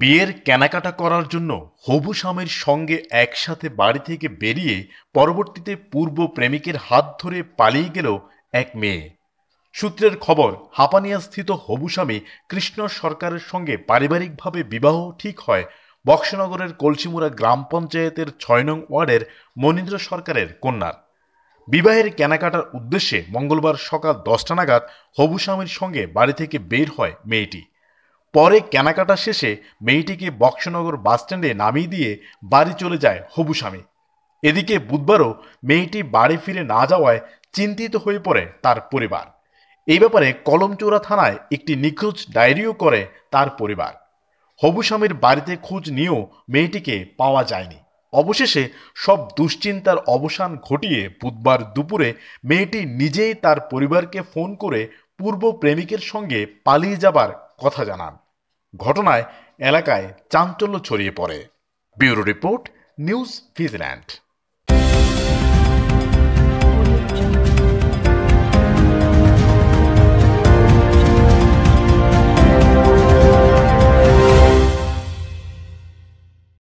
বিয়ের কেনাকাটা করার জন্য হবু স্বামীর সঙ্গে একসাথে বাড়ি থেকে বেরিয়ে পরবর্তীতে পূর্ব প্রেমিকের হাত ধরে পালিয়ে গেল এক মেয়ে সূত্রের খবর হাপানিয়াস্থিত হবু স্বামী কৃষ্ণ সরকারের সঙ্গে পারিবারিকভাবে বিবাহ ঠিক হয় বক্সনগরের কলসিমুরা গ্রাম পঞ্চায়েতের ছয় নং ওয়ার্ডের মনীন্দ্র সরকারের কন্যার বিবাহের কেনাকাটার উদ্দেশ্যে মঙ্গলবার সকাল দশটা নাগাদ হবু স্বামীর সঙ্গে বাড়ি থেকে বের হয় মেয়েটি পরে কেনাকাটা শেষে মেয়েটিকে বক্সনগর বাসস্ট্যান্ডে নামিয়ে দিয়ে বাড়ি চলে যায় হবু স্বামী এদিকে বুধবারও মেয়েটি বাড়ি ফিরে না যাওয়ায় চিন্তিত হয়ে পড়ে তার পরিবার এই ব্যাপারে কলমচোরা থানায় একটি নিখোঁজ ডায়েরিও করে তার পরিবার হবু স্বামীর বাড়িতে খোঁজ নিয়েও মেয়েটিকে পাওয়া যায়নি অবশেষে সব দুশ্চিন্তার অবসান ঘটিয়ে বুধবার দুপুরে মেয়েটি নিজেই তার পরিবারকে ফোন করে পূর্ব প্রেমিকের সঙ্গে পালিয়ে যাবার কথা জানান ঘটনায় এলাকায় চাঞ্চল্য ছড়িয়ে পড়ে ব্যুরো রিপোর্ট নিউজ ভিজিল্যান্ড